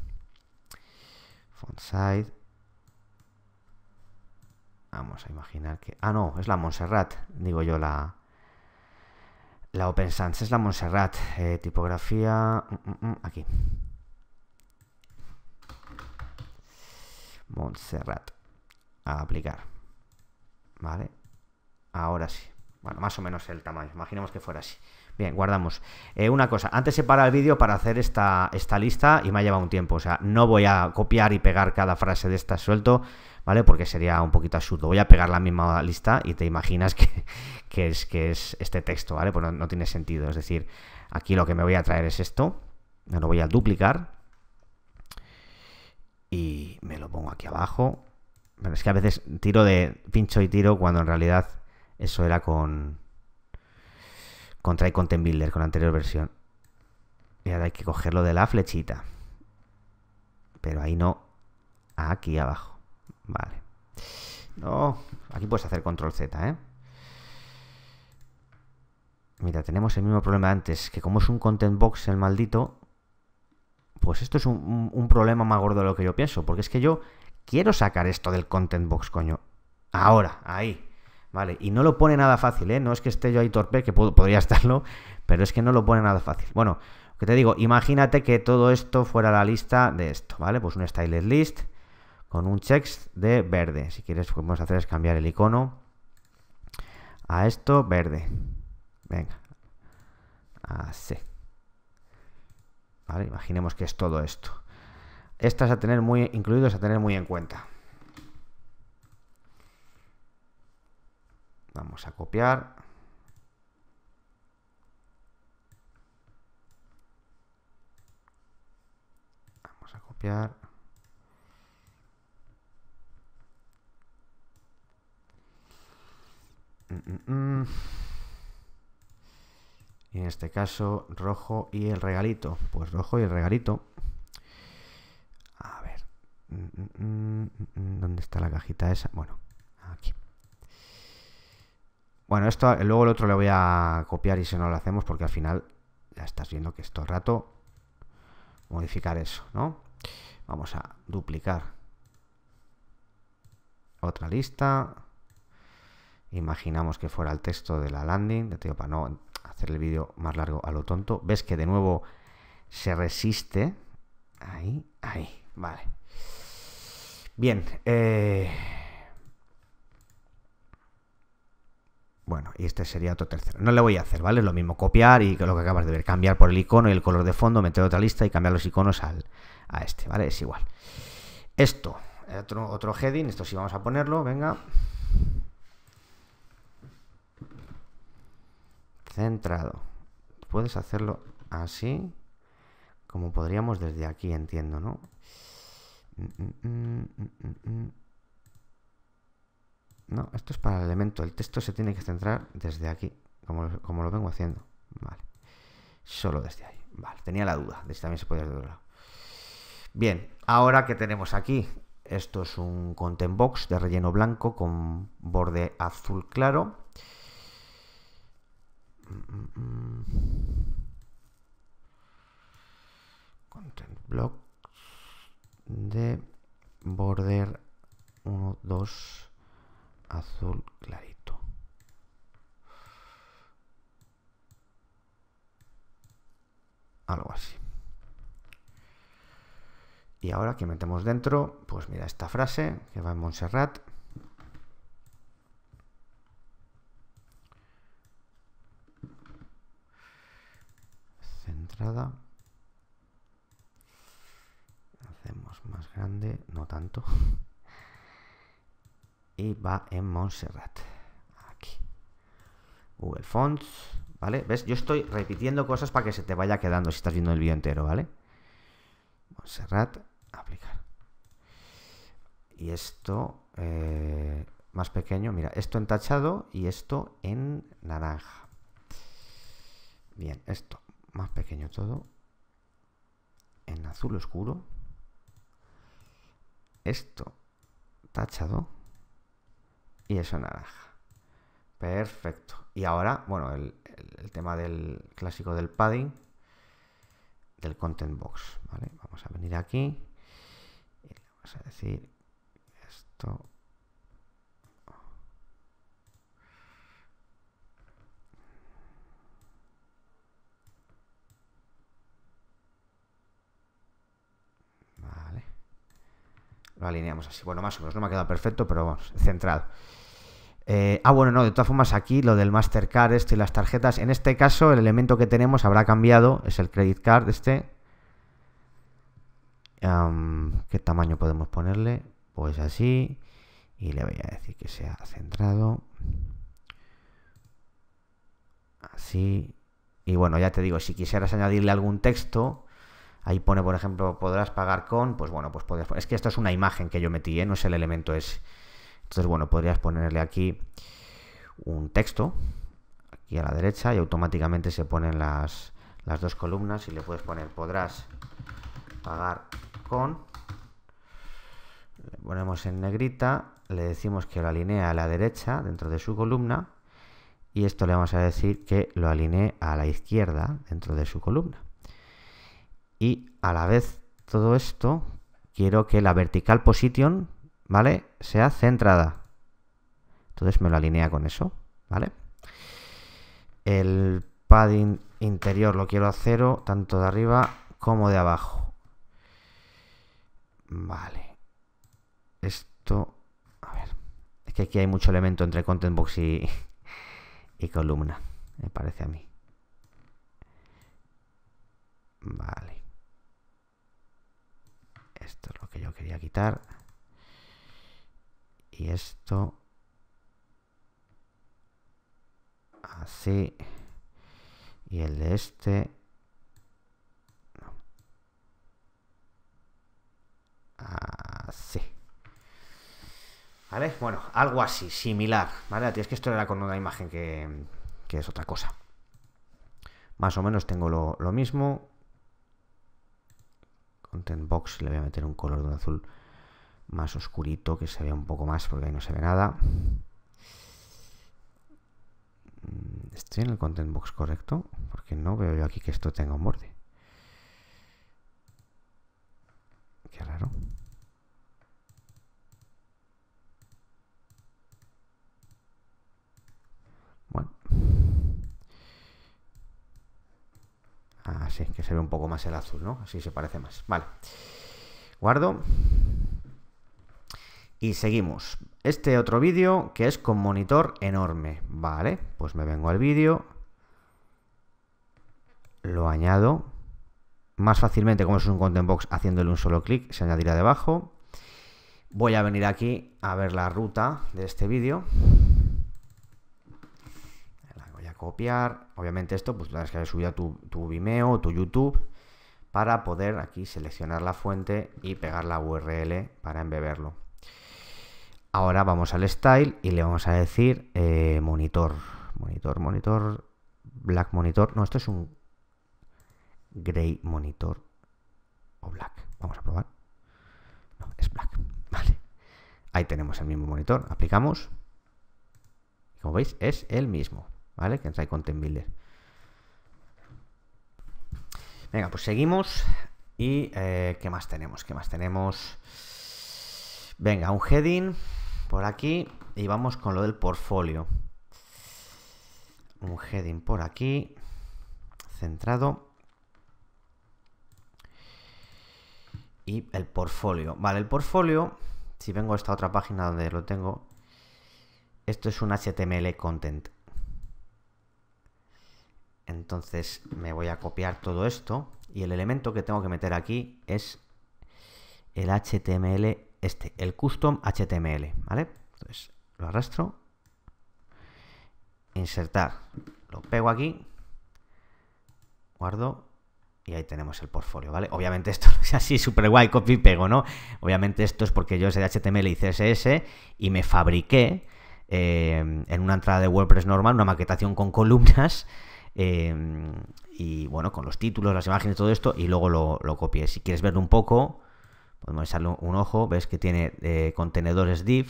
Font Vamos a imaginar que... Ah, no, es la Montserrat. Digo yo la... La Open Sans es la Montserrat. Eh, tipografía. Mm, mm, mm, aquí. Montserrat. A aplicar. Vale. Ahora sí. Bueno, más o menos el tamaño. Imaginemos que fuera así. Bien, guardamos. Eh, una cosa, antes se para el vídeo para hacer esta, esta lista y me ha llevado un tiempo. O sea, no voy a copiar y pegar cada frase de esta suelto ¿vale? Porque sería un poquito absurdo. Voy a pegar la misma lista y te imaginas que, es, que es este texto, ¿vale? Pues no, tiene sentido. Es decir, aquí lo que me voy a traer es esto. Me lo voy a duplicar. Y me lo pongo aquí abajo. Bueno, es que a veces tiro de pincho y tiro cuando en realidad eso era con... Con Try Content Builder, con la anterior versión. Y ahora hay que cogerlo de la flechita. Pero ahí no. Aquí abajo. Vale. No, aquí puedes hacer control Z, ¿eh? Mira, tenemos el mismo problema antes, que como es un content box el maldito, pues esto es un, problema más gordo de lo que yo pienso, porque es que yo quiero sacar esto del content box, coño. Ahora, ahí. Vale, y no lo pone nada fácil, ¿eh? No es que esté yo ahí torpe, que podría estarlo, pero es que no lo pone nada fácil. Bueno, que te digo, imagínate que todo esto fuera la lista de esto, Vale, Pues un styled list con un check de verde. Si quieres, lo que podemos hacer es cambiar el icono a esto verde. Venga. Así. imaginemos que es todo esto. Estas a tener muy incluidos a tener muy en cuenta. Vamos a copiar. Vamos a copiar. Mm, mm, mm. Y en este caso, rojo y el regalito. Pues rojo y el regalito. A ver. ¿Dónde está la cajita esa? Bueno, aquí. Bueno, esto luego el otro le voy a copiar y si no lo hacemos porque al final ya estás viendo que esto rato modificar eso, ¿no? Vamos a duplicar otra lista imaginamos que fuera el texto de la landing, de tío para no hacer el vídeo más largo a lo tonto, ves que de nuevo se resiste, ahí, ahí, vale. Bien, eh, Bueno, y este sería otro tercero. No le voy a hacer, ¿vale? Lo mismo copiar y lo que acabas de ver, cambiar por el icono y el color de fondo, meter otra lista y cambiar los iconos al, a este, ¿vale? Es igual. Esto, otro, otro heading, esto sí vamos a ponerlo, venga. centrado. Puedes hacerlo así, como podríamos desde aquí, entiendo, ¿no? No, esto es para el elemento. El texto se tiene que centrar desde aquí, como, lo vengo haciendo. Vale. Solo desde ahí. tenía la duda de si también se podía de otro lado. Bien, ahora que tenemos aquí, esto es un content box de relleno blanco con borde azul claro. Mm, mm, mm. Content block de border 1, 2, azul clarito. Algo así. Y ahora que metemos dentro, pues mira esta frase que va en Montserrat. Hacemos más grande, no tanto. Y va en Montserrat. Aquí. Google uh, Fonts. ¿Vale? ¿Ves? Yo estoy repitiendo cosas para que se te vaya quedando si estás viendo el vídeo entero, ¿vale? Montserrat, aplicar. Y esto eh, más pequeño, mira, esto en tachado y esto en naranja. Bien, esto más pequeño todo, en azul oscuro, esto tachado y eso naranja. Perfecto. Y ahora, bueno, el, tema del clásico del padding, del content box, ¿vale? Vamos a venir aquí y le vamos a decir esto Lo alineamos así. Bueno, más o menos, no me ha quedado perfecto, pero vamos, centrado. Eh, ah, bueno, no, de todas formas aquí lo del Mastercard este y las tarjetas. En este caso el elemento que tenemos habrá cambiado, es el credit card este. ¿Qué tamaño podemos ponerle? Pues así. Y le voy a decir que sea centrado. Así. Y bueno, ya te digo, si quisieras añadirle algún texto, Ahí pone, por ejemplo, podrás pagar con, pues bueno, pues podrías Es que esto es una imagen que yo metí, ¿eh? no es el elemento ese. Entonces, bueno, podrías ponerle aquí un texto, aquí a la derecha, y automáticamente se ponen las, las dos columnas y le puedes poner podrás pagar con. Le ponemos en negrita, le decimos que lo alinee a la derecha dentro de su columna y esto le vamos a decir que lo alinee a la izquierda dentro de su columna y a la vez todo esto quiero que la vertical position, ¿vale? Sea centrada. Entonces me lo alinea con eso, ¿vale? El padding interior lo quiero a cero, tanto de arriba como de abajo. Vale. Esto, a ver, es que aquí hay mucho elemento entre content box y, y columna, me parece a mí. Vale. Esto es lo que yo quería quitar. Y esto. Así. Y el de este. Así. ¿Vale? Bueno, algo así, similar. ¿Vale? Tienes que esto era con una imagen que, es otra cosa. Más o menos tengo lo, lo mismo. Content Box le voy a meter un color de un azul más oscurito, que se vea un poco más porque ahí no se ve nada. Mm, ¿Estoy en el Content Box correcto? Porque no veo yo aquí que esto tenga un borde. Qué raro. Así que se ve un poco más el azul, ¿no? Así se parece más. Vale. Guardo. Y seguimos. Este otro vídeo que es con monitor enorme. Vale, pues me vengo al vídeo. Lo añado. Más fácilmente, como es un content box, haciéndole un solo clic, se añadirá debajo. Voy a venir aquí a ver la ruta de este vídeo copiar. Obviamente esto, pues tienes que subir a tu, Vimeo tu YouTube para poder aquí seleccionar la fuente y pegar la URL para embeberlo. Ahora vamos al style y le vamos a decir eh, monitor, monitor, monitor, black monitor. No, esto es un gray monitor o black. Vamos a probar. No, es black. Vale. Ahí tenemos el mismo monitor. Aplicamos. Como veis, es el mismo. ¿vale? Que entra en Content Builder. Venga, pues seguimos. ¿Y eh, qué más tenemos? ¿Qué más tenemos? Venga, un heading por aquí y vamos con lo del portfolio. Un heading por aquí, centrado. Y el portfolio. Vale, el portfolio, si vengo a esta otra página donde lo tengo, esto es un HTML content. Entonces me voy a copiar todo esto y el elemento que tengo que meter aquí es el HTML este, el custom HTML, ¿vale? Entonces lo arrastro, insertar, lo pego aquí, guardo y ahí tenemos el portfolio, ¿vale? Obviamente esto es así súper guay, copio y pego, ¿no? Obviamente esto es porque yo sé HTML y CSS y me fabriqué eh, en una entrada de WordPress normal una maquetación con columnas Em, y bueno, con los títulos, las imágenes, todo esto, y luego lo, lo copies. Si quieres verlo un poco, podemos echarle un ojo, ves que tiene eh, contenedores div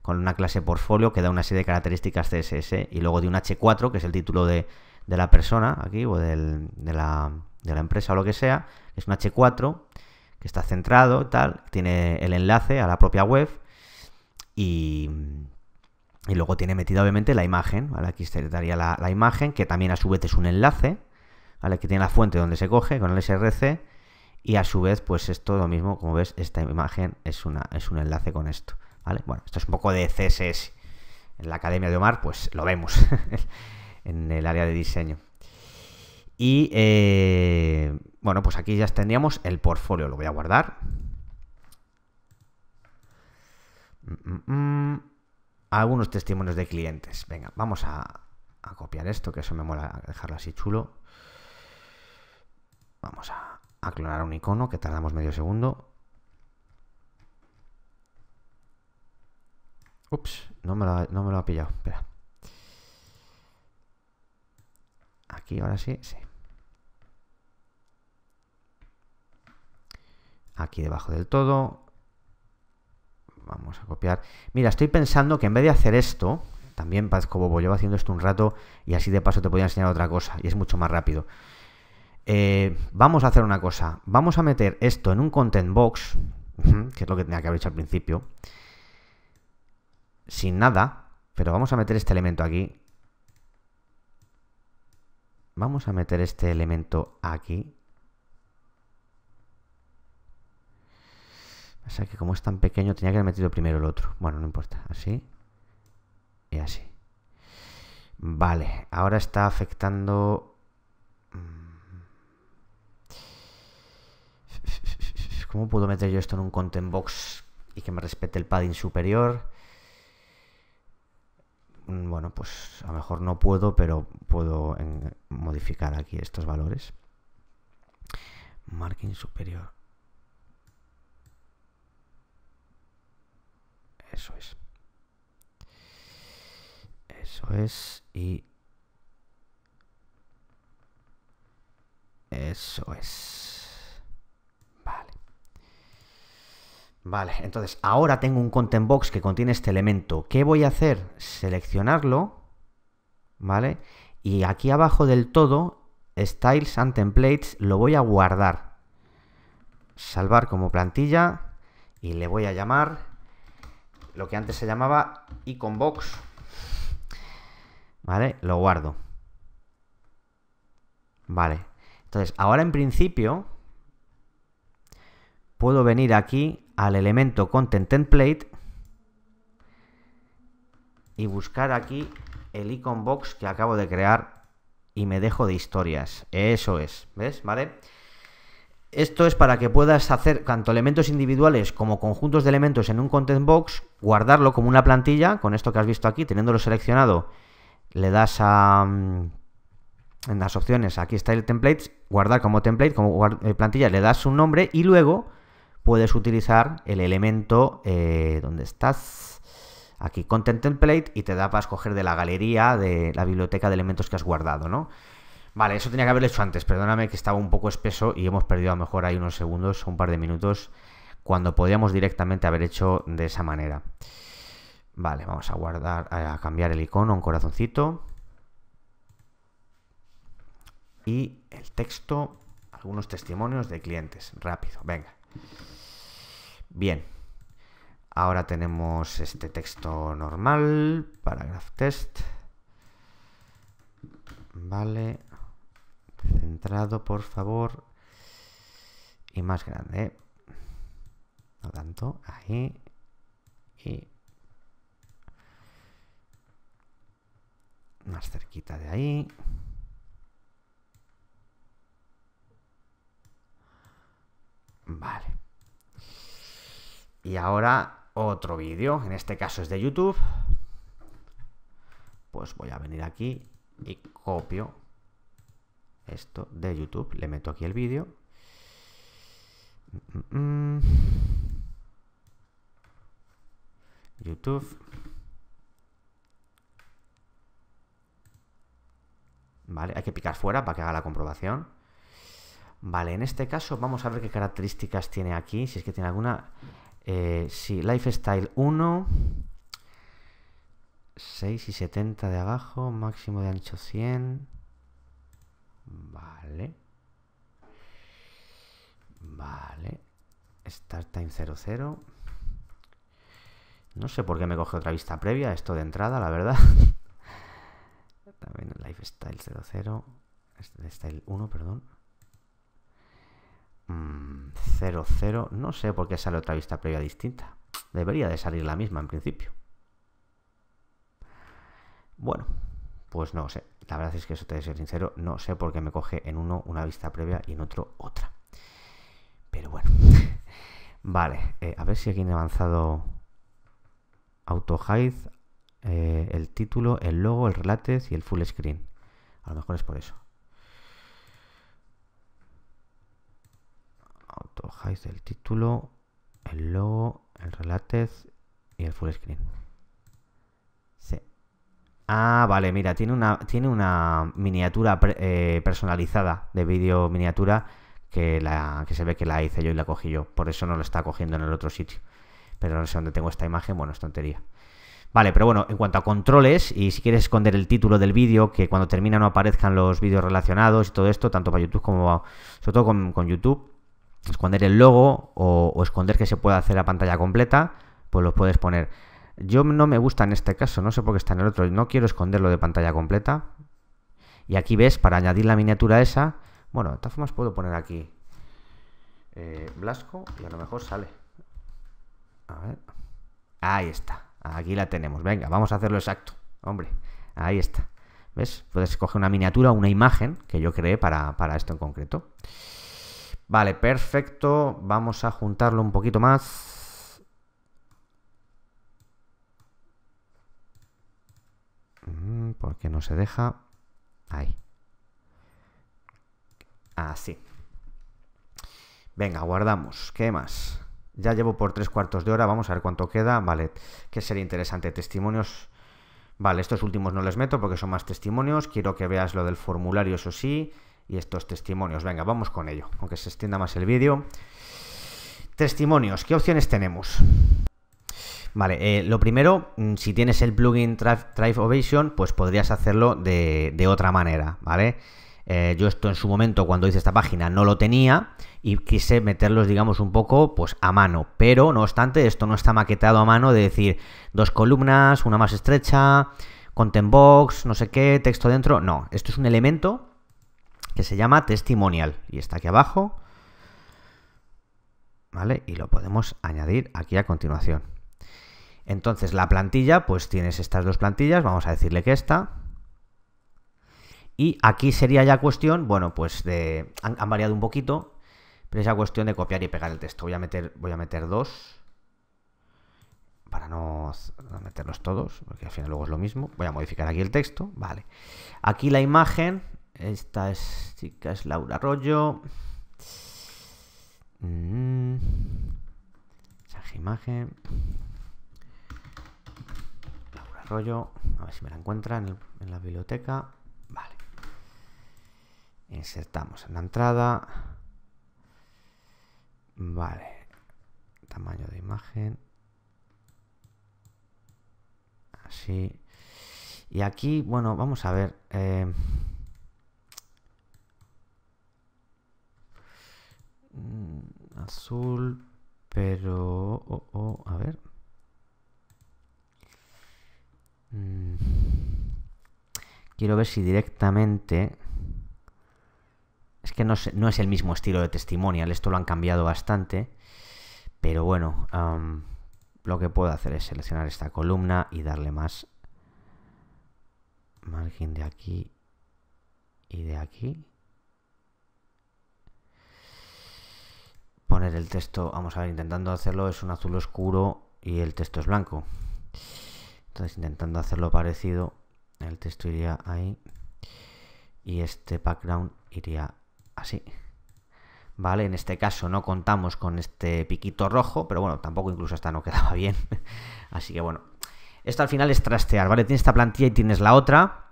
con una clase portfolio que da una serie de características CSS y luego de un H4, que es el título de, la persona aquí o de, la, de, la, empresa o lo que sea, es un H4 que está centrado, tal, tiene el enlace a la propia web y, y luego tiene metida obviamente la imagen, ¿vale? Aquí se daría la imagen, que también a su vez es un enlace, ¿vale? Aquí tiene la fuente donde se coge con el SRC y a su vez pues esto lo mismo, como ves, esta imagen es, una, es un enlace con esto, ¿vale? Bueno, esto es un poco de CSS. En la Academia de Omar pues lo vemos en el área de diseño. Y eh, bueno, pues aquí ya tendríamos el portfolio, lo voy a guardar. Mm, mm, mm algunos testimonios de clientes. Venga, vamos a, copiar esto, que eso me mola dejarlo así chulo. Vamos a, clonar un icono que tardamos medio segundo. Ups, no me, no me lo, ha pillado. Espera. Aquí, ahora sí, sí. Aquí debajo del todo vamos a copiar. Mira, estoy pensando que en vez de hacer esto, también parezco bobo, llevo haciendo esto un rato y así de paso te podía enseñar otra cosa y es mucho más rápido. Eh, vamos a hacer una cosa, vamos a meter esto en un content box, que es lo que tenía que haber hecho al principio, sin nada, pero vamos a meter este elemento aquí. Vamos a meter este elemento aquí. O sea que como es tan pequeño, tenía que haber metido primero el otro. Bueno, no importa. Así. Y así. Vale, ahora está afectando... Mm, ¿Cómo puedo meter yo esto en un content box y que me respete el padding superior? Mm, bueno, pues a lo mejor no puedo, pero puedo modificar aquí estos valores. Marking superior. Eso es. Eso es. Y... Eso es. Vale. Vale, entonces ahora tengo un content box que contiene este elemento. ¿Qué voy a hacer? Seleccionarlo. ¿Vale? Y aquí abajo del todo, styles and templates, lo voy a guardar. Salvar como plantilla y le voy a llamar lo que antes se llamaba iconbox. ¿Vale? Lo guardo. Vale. Entonces, ahora en principio puedo venir aquí al elemento content template y buscar aquí el icon box que acabo de crear y me dejo de historias. Eso es, ¿ves? ¿Vale? Esto es para que puedas hacer tanto elementos individuales como conjuntos de elementos en un content box, guardarlo como una plantilla, con esto que has visto aquí, teniéndolo seleccionado, le das a mm, en las opciones, aquí está el template, guardar como template, como eh, plantilla, le das un nombre y luego puedes utilizar el elemento eh, donde estás, aquí content template y te da para escoger de la galería de la biblioteca de elementos que has guardado, ¿no? Vale, eso tenía que haberlo hecho antes, perdóname que estaba un poco espeso y hemos perdido a lo mejor ahí unos segundos, un par de minutos, cuando podíamos directamente haber hecho de esa manera. Vale, vamos a guardar, a cambiar el icono, un corazoncito. Y el texto, algunos testimonios de clientes, rápido, venga. Bien, ahora tenemos este texto normal, paragraph test. Vale, por favor. Y más grande. ¿eh? No tanto. Ahí. Y. Más cerquita de ahí. Vale. Y ahora otro vídeo. En este caso es de YouTube. Pues voy a venir aquí y copio esto de YouTube. Le meto aquí el vídeo. YouTube. Vale, hay que picar fuera para que haga la comprobación. Vale, en este caso vamos a ver qué características tiene aquí, si es que tiene alguna. Eh, si Lifestyle 1. 6 y 70 de abajo, máximo de ancho 100. Vale. Vale. Start time 00. No sé por qué me coge otra vista previa, esto de entrada, la verdad. También lifestyle 00. Este style 1, perdón. 00. Mm, no sé por qué sale otra vista previa distinta. Debería de salir la misma en principio. Bueno, pues no sé. La verdad es que eso te voy ser sincero, no sé por qué me coge en uno una vista previa y en otro otra. Pero bueno. vale, eh, a ver si aquí en avanzado auto hide, eh, el título, el logo, el relates y el full screen. A lo mejor es por eso. Auto hide, el título, el logo, el relates y el full screen. Ah, vale, mira, tiene una, tiene una miniatura eh, personalizada de vídeo miniatura que, la, que se ve que la hice yo y la cogí yo. Por eso no lo está cogiendo en el otro sitio. Pero no sé dónde tengo esta imagen, bueno, es tontería. Vale, pero bueno, en cuanto a controles, y si quieres esconder el título del vídeo, que cuando termina no aparezcan los vídeos relacionados y todo esto, tanto para YouTube como sobre todo con, YouTube, esconder el logo o, esconder que se pueda hacer la pantalla completa, pues los puedes poner. Yo no me gusta en este caso, no sé por qué está en el otro. No quiero esconderlo de pantalla completa. Y aquí ves, para añadir la miniatura esa, bueno, de todas formas puedo poner aquí eh, Blasco y a lo mejor sale. A ver. Ahí está. Aquí la tenemos. Venga, vamos a hacerlo exacto. Hombre, ahí está. ¿Ves? Puedes escoger una miniatura, una imagen que yo creé para, para esto en concreto. Vale, perfecto. Vamos a juntarlo un poquito más. Mm, porque no se deja? Ahí. Así. Venga, guardamos. ¿Qué más? Ya llevo por tres cuartos de hora. Vamos a ver cuánto queda. Vale, que sería interesante. Testimonios. Vale, estos últimos no les meto porque son más testimonios. Quiero que veas lo del formulario, eso sí. Y estos testimonios. Venga, vamos con ello. Aunque se extienda más el vídeo. Testimonios. ¿Qué opciones tenemos? Vale, eh, lo primero, mm, si tienes el plugin Drive Ovation, pues podrías hacerlo de, otra manera, ¿vale? Eh, yo esto en su momento, cuando hice esta página, no lo tenía y quise meterlos, digamos, un poco pues a mano. Pero, no obstante, esto no está maquetado a mano de decir dos columnas, una más estrecha, content box, no sé qué, texto dentro. No, esto es un elemento que se llama testimonial y está aquí abajo. ¿Vale? Y lo podemos añadir aquí a continuación. Entonces la plantilla, pues tienes estas dos plantillas, vamos a decirle que esta. Y aquí sería ya cuestión, bueno, pues de, han, variado un poquito, pero es ya cuestión de copiar y pegar el texto. Voy a meter, voy a meter dos para no, meterlos todos, porque al final luego es lo mismo. Voy a modificar aquí el texto, vale. Aquí la imagen, esta es chica es Laura Arroyo. Mm. imagen rollo. A ver si me la encuentra en, la biblioteca. Vale. Insertamos en la entrada. Vale. Tamaño de imagen. Así. Y aquí, bueno, vamos a ver. Eh, mm, azul, pero... oh, oh a ver, Mm. Quiero ver si directamente... Es que no, es el mismo estilo de testimonial, esto lo han cambiado bastante. Pero bueno, lo que puedo hacer es seleccionar esta columna y darle más margen de aquí y de aquí. Poner el texto, vamos a ver, intentando hacerlo es un azul oscuro y el texto es blanco intentando hacerlo parecido, el texto iría ahí y este background iría así. ¿Vale? En este caso no contamos con este piquito rojo, pero bueno, tampoco incluso esta no quedaba bien. Así que bueno, esto al final es trastear, ¿vale? Tienes esta plantilla y tienes la otra,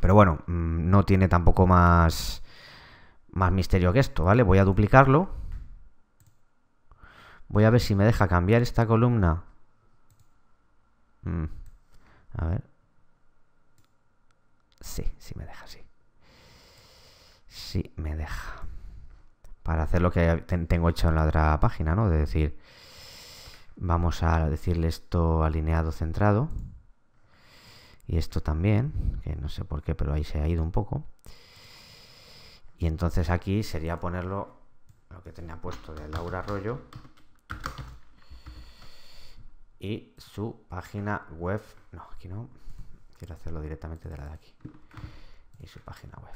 pero bueno, mm, no tiene tampoco más, más misterio que esto, ¿vale? Voy a duplicarlo. Voy a ver si me deja cambiar esta columna Mm. A ver. Sí, sí me deja, sí. Sí me deja. Para hacer lo que tengo hecho en la otra página, ¿no? De decir, vamos a decirle esto alineado centrado. Y esto también, que no sé por qué, pero ahí se ha ido un poco. Y entonces aquí sería ponerlo, lo que tenía puesto de Laura Arroyo, y su página web. No, aquí no. Quiero hacerlo directamente de la de aquí. Y su página web.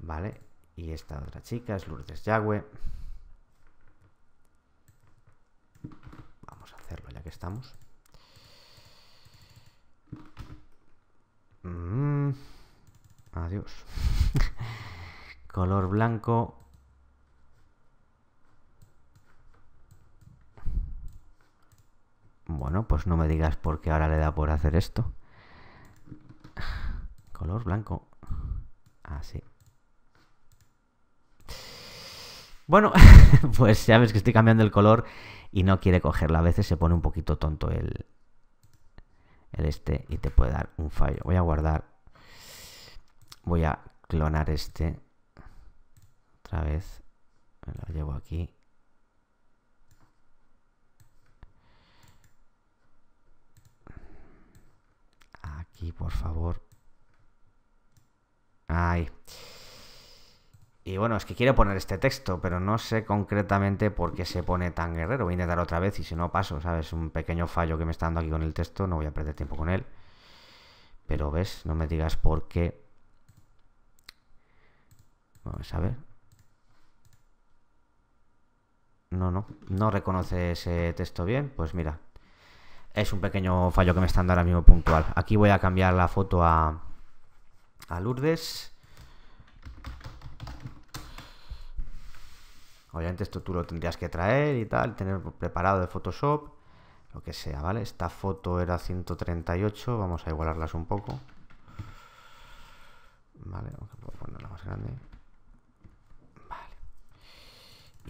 Vale. Y esta otra chica es Lourdes Yagüe. Vamos a hacerlo ya que estamos. Mm. Adiós. Color blanco. Bueno, pues no me digas por qué ahora le da por hacer esto. Color blanco. Así. Ah, bueno, pues ya ves que estoy cambiando el color y no quiere cogerla. A veces se pone un poquito tonto el, el este y te puede dar un fallo. Voy a guardar. Voy a clonar este. Otra vez. Me lo llevo aquí. por favor. Ahí. Y bueno, es que quiero poner este texto, pero no sé concretamente por qué se pone tan guerrero. Voy a intentar otra vez y si no paso, ¿sabes? Un pequeño fallo que me está dando aquí con el texto, no voy a perder tiempo con él. Pero ves, no me digas por qué. Vamos a ver. No, no, no reconoce ese texto bien. Pues mira, es un pequeño fallo que me están dando ahora mismo puntual. Aquí voy a cambiar la foto a, a Lourdes. Obviamente esto tú lo tendrías que traer y tal, tener preparado de Photoshop, lo que sea, ¿vale? Esta foto era 138, vamos a igualarlas un poco. Vale, a ponerla más grande. Vale.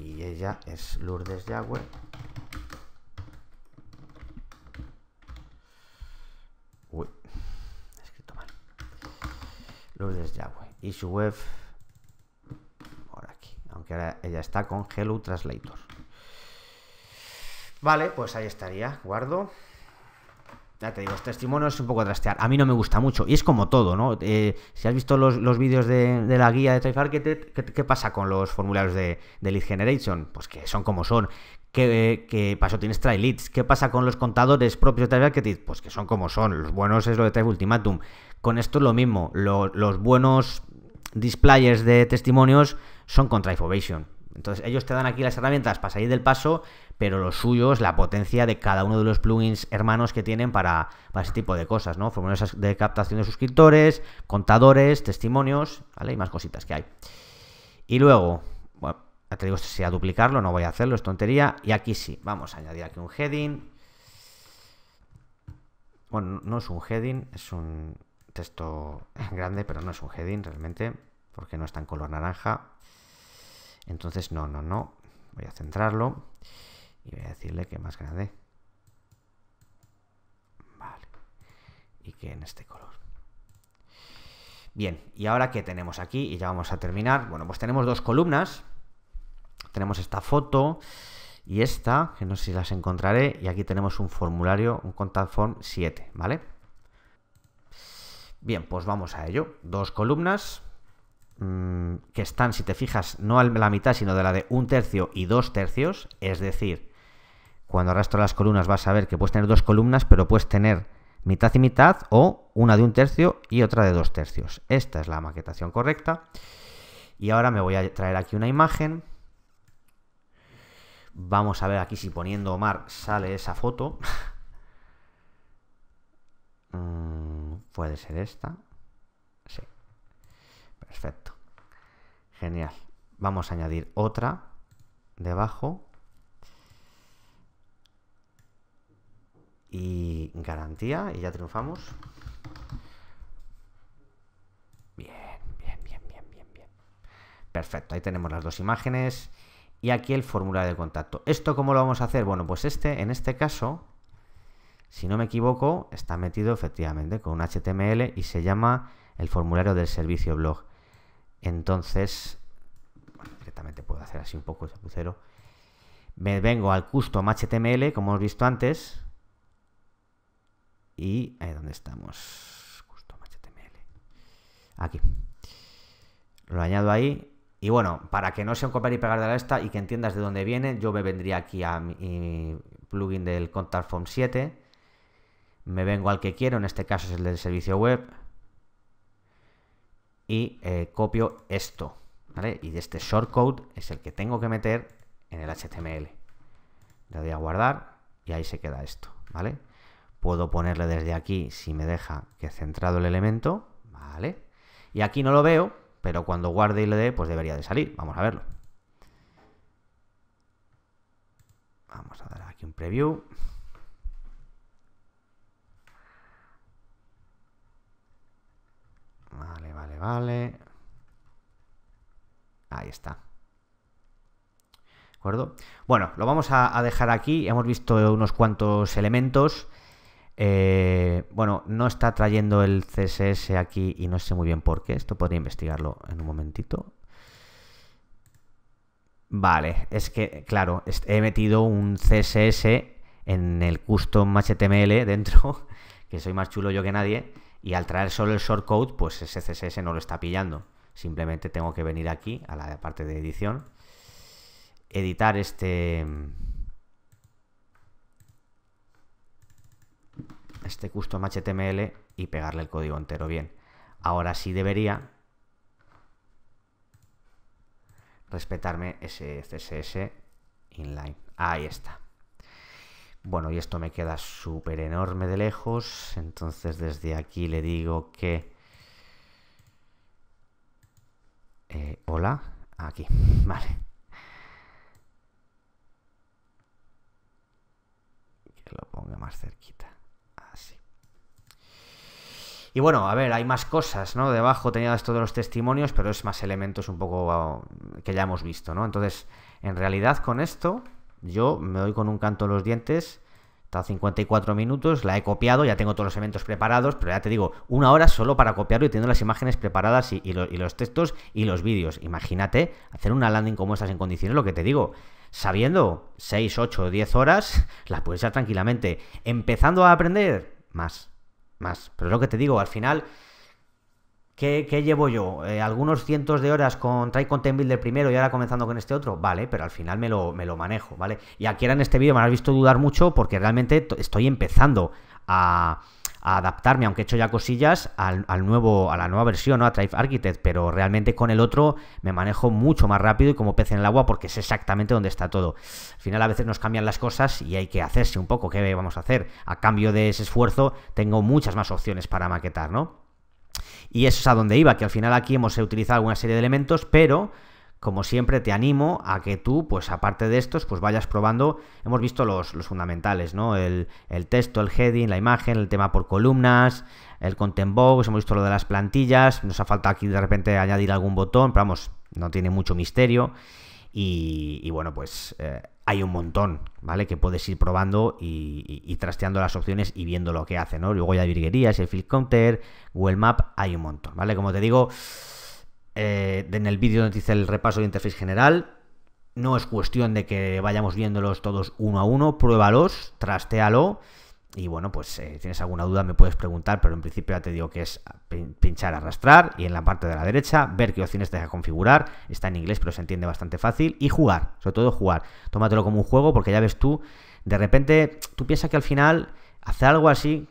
Y ella es Lourdes Yagüe. Lourdes Yahweh. Y su web, por aquí. Aunque ahora ella está con Hello Translator. Vale, pues ahí estaría. Guardo. Ya te digo, los este testimonios es un poco trastear. A mí no me gusta mucho. Y es como todo, ¿no? Eh, si has visto los, vídeos de, la guía de Trifarket, ¿qué, ¿qué, pasa con los formularios de, de, Lead Generation? Pues que son como son. ¿Qué pasó, tienes try leads. ¿Qué pasa con los contadores propios de Marketing? Pues que son como son. Los buenos es lo de Type Ultimatum. Con esto es lo mismo. los buenos displayers de testimonios son con Ovation. Entonces, ellos te dan aquí las herramientas para salir del paso, pero los suyos la potencia de cada uno de los plugins hermanos que tienen para, ese tipo de cosas, ¿no? de captación de suscriptores, contadores, testimonios, ¿vale? Y más cositas que hay. Y luego, ya te digo, esto sea duplicarlo, no voy a hacerlo, es tontería. Y aquí sí, vamos a añadir aquí un heading. Bueno, no es un heading, es un texto grande, pero no es un heading realmente, porque no está en color naranja. Entonces, no, no, no. Voy a centrarlo y voy a decirle que más grande. Vale. Y que en este color. Bien, y ahora que tenemos aquí, y ya vamos a terminar, bueno, pues tenemos dos columnas, tenemos esta foto y esta, que no sé si las encontraré, y aquí tenemos un formulario, un contact form 7, ¿vale? Bien, pues vamos a ello. Dos columnas mm, que están, si te fijas, no a la mitad, sino de la de un tercio y dos tercios, es decir, cuando arrastro las columnas vas a ver que puedes tener dos columnas, pero puedes tener mitad y mitad o una de un tercio y otra de dos tercios. Esta es la maquetación correcta. Y ahora me voy a traer aquí una imagen Vamos a ver aquí si poniendo Omar sale esa foto. Mm, puede ser esta. Sí. Perfecto. Genial. Vamos a añadir otra debajo. y garantía y ya triunfamos. Bien, bien, bien, bien, bien, bien. Perfecto, ahí tenemos las dos imágenes y aquí el formulario de contacto. ¿Esto cómo lo vamos a hacer? Bueno, pues este, en este caso, si no me equivoco, está metido efectivamente con un HTML y se llama el formulario del servicio blog. Entonces, directamente puedo hacer así un poco de cero. Me vengo al custom HTML, como hemos visto antes. Y ahí donde estamos. Custom HTML. Aquí. Lo añado ahí y bueno, para que no sea un copiar y pegar de la esta y que entiendas de dónde viene, yo me vendría aquí a mi plugin del Contact Form 7, me vengo al que quiero, en este caso es el del servicio web, y eh, copio esto, ¿vale? Y este shortcode es el que tengo que meter en el HTML. Le doy a guardar y ahí se queda esto, ¿vale? Puedo ponerle desde aquí, si me deja que centrado el elemento, ¿vale? Y aquí no lo veo, pero cuando guarde y le dé, pues debería de salir. Vamos a verlo. Vamos a dar aquí un preview. Vale, vale, vale. Ahí está. ¿De acuerdo? Bueno, lo vamos a, a dejar aquí. Hemos visto unos cuantos elementos. Eh, bueno, no está trayendo el CSS aquí y no sé muy bien por qué. Esto podría investigarlo en un momentito. Vale, es que, claro, he metido un CSS en el custom HTML dentro, que soy más chulo yo que nadie, y al traer solo el shortcode, pues ese CSS no lo está pillando. Simplemente tengo que venir aquí a la parte de edición, editar este, este custom HTML y pegarle el código entero bien. Ahora sí debería respetarme ese CSS inline. Ahí está. Bueno, y esto me queda súper enorme de lejos, entonces desde aquí le digo que... Eh, hola, aquí, vale. Que lo ponga más cerquita. Y bueno, a ver, hay más cosas, ¿no? Debajo tenía esto de los testimonios, pero es más elementos un poco ah, que ya hemos visto, ¿no? Entonces, en realidad con esto yo me doy con un canto los dientes. Está 54 minutos, la he copiado, ya tengo todos los elementos preparados, pero ya te digo, una hora solo para copiarlo y teniendo las imágenes preparadas y, los textos y los vídeos. Imagínate hacer una landing como estas en condiciones, lo que te digo sabiendo 6, 8, 10 horas, las puedes hacer tranquilamente. Empezando a aprender, más más. Pero es lo que te digo, al final, ¿qué, llevo yo? Eh, algunos cientos de horas con Try Content Builder primero y ahora comenzando con este otro, vale, pero al final me lo, me lo manejo, ¿vale? Y aquí en este vídeo me has visto dudar mucho porque realmente estoy empezando a a adaptarme, aunque he hecho ya cosillas, al, nuevo, a la nueva versión, ¿no? a Drive Architect, pero realmente con el otro me manejo mucho más rápido y como pez en el agua porque sé exactamente dónde está todo. Al final a veces nos cambian las cosas y hay que hacerse un poco, ¿qué vamos a hacer? A cambio de ese esfuerzo tengo muchas más opciones para maquetar, ¿no? Y eso es a donde iba, que al final aquí hemos utilizado una serie de elementos, pero como siempre te animo a que tú, pues aparte de estos, pues vayas probando, hemos visto los, fundamentales, ¿no? El, texto, el heading, la imagen, el tema por columnas, el content box, hemos visto lo de las plantillas, nos ha faltado aquí de repente añadir algún botón, pero vamos, no tiene mucho misterio y, bueno, pues eh, hay un montón, ¿vale? Que puedes ir probando y, trasteando las opciones y viendo lo que hace, ¿no? Luego ya virguerías, el field counter, Google Map, hay un montón, ¿vale? Como te digo... Eh, en el vídeo donde dice el repaso de interface general. No es cuestión de que vayamos viéndolos todos uno a uno, pruébalos, trastealo Y bueno, pues eh, si tienes alguna duda me puedes preguntar, pero en principio ya te digo que es pinchar, arrastrar y en la parte de la derecha ver qué opciones te deja configurar. Está en inglés, pero se entiende bastante fácil. Y jugar, sobre todo jugar. Tómatelo como un juego porque ya ves tú, de repente tú piensas que al final hacer algo así,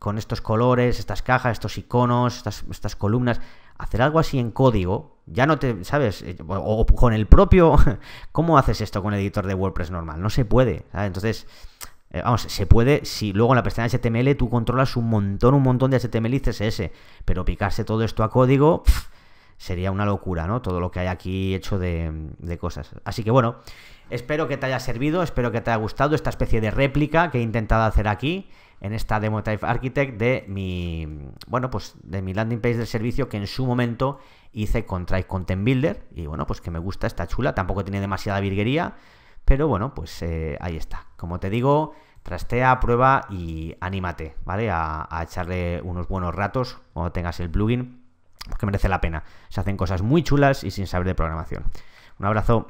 con estos colores, estas cajas, estos iconos, estas, estas columnas, hacer algo así en código, ya no te, ¿sabes? Eh, o con el propio... ¿Cómo haces esto con el editor de WordPress normal? No se puede. ¿sabes? Entonces, eh, vamos, se puede si luego en la pestaña HTML tú controlas un montón, un montón de HTML y CSS, pero picarse todo esto a código... sería una locura, ¿no? Todo lo que hay aquí hecho de, de, cosas. Así que bueno, espero que te haya servido, espero que te haya gustado esta especie de réplica que he intentado hacer aquí en esta demo Type Architect de mi, bueno, pues de mi landing page del servicio que en su momento hice con Drive Content Builder y bueno, pues que me gusta, está chula, tampoco tiene demasiada virguería, pero bueno, pues eh, ahí está. Como te digo, trastea, prueba y anímate, ¿vale? A, a echarle unos buenos ratos cuando tengas el plugin, porque merece la pena. Se hacen cosas muy chulas y sin saber de programación. Un abrazo.